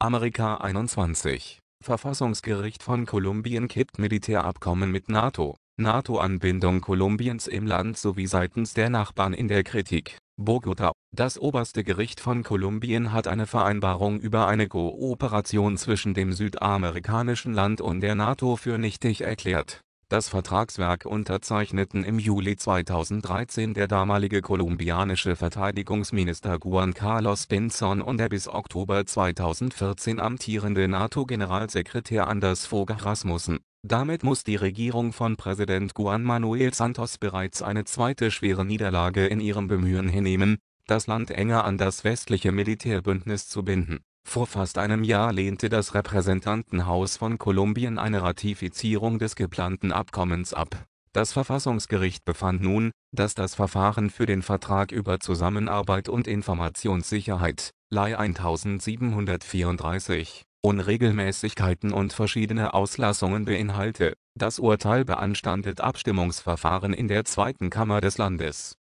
Amerika 21 Verfassungsgericht von Kolumbien kippt Militärabkommen mit NATO (NATO-Anbindung Kolumbiens im Land sowie seitens der Nachbarn in der Kritik) Bogota, Das Oberste Gericht von Kolumbien hat eine Vereinbarung über eine Kooperation zwischen dem südamerikanischen Land und der NATO für nichtig erklärt das Vertragswerk unterzeichneten im Juli 2013 der damalige kolumbianische Verteidigungsminister Juan Carlos Pinzón und der bis Oktober 2014 amtierende NATO-Generalsekretär Anders Fogh Rasmussen. Damit muss die Regierung von Präsident Juan Manuel Santos bereits eine zweite schwere Niederlage in ihrem Bemühen hinnehmen, das Land enger an das westliche Militärbündnis zu binden vor fast einem Jahr lehnte das Repräsentantenhaus von Kolumbien eine Ratifizierung des geplanten Abkommens ab. Das Verfassungsgericht befand nun, dass das Verfahren für den Vertrag über Zusammenarbeit und Informationssicherheit (Ley 1734) Unregelmäßigkeiten und verschiedene Auslassungen beinhalte. Das Urteil beanstandet Abstimmungsverfahren in der zweiten Kammer des Landes,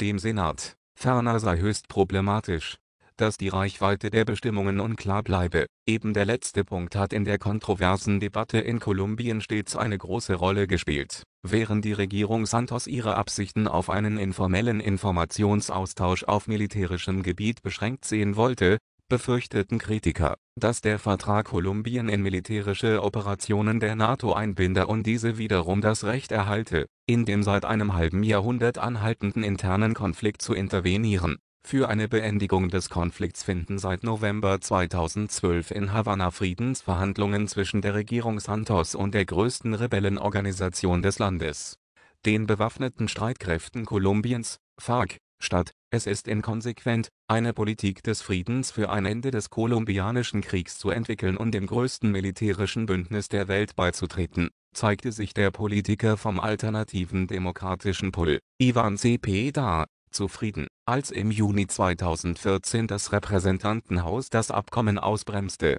dem Senat. Ferner sei höchst problematisch dass die Reichweite der Bestimmungen unklar bleibe. Eben der letzte Punkt hat in der kontroversen Debatte in Kolumbien stets eine große Rolle gespielt. Während die Regierung Santos ihre Absichten auf einen informellen Informationsaustausch auf militärischem Gebiet beschränkt sehen wollte, befürchteten Kritiker, dass der Vertrag Kolumbien in militärische Operationen der NATO einbinde und diese wiederum das Recht erhalte, in dem seit einem halben Jahrhundert anhaltenden internen Konflikt zu intervenieren für eine Beendigung des Konflikts finden seit November 2012 in Havanna Friedensverhandlungen zwischen der Regierung Santos und der größten Rebellenorganisation des Landes, den Bewaffneten Streitkräften Kolumbiens (FARC) statt. Es ist inkonsequent, eine Politik des Friedens für ein Ende des kolumbianischen Kriegs zu entwickeln und dem größten militärischen Bündnis der Welt beizutreten, zeigte sich der Politiker vom alternativen demokratischen Pull, Ivan Cepeda, zufrieden als im Juni 2014 das Repräsentantenhaus das Abkommen ausbremste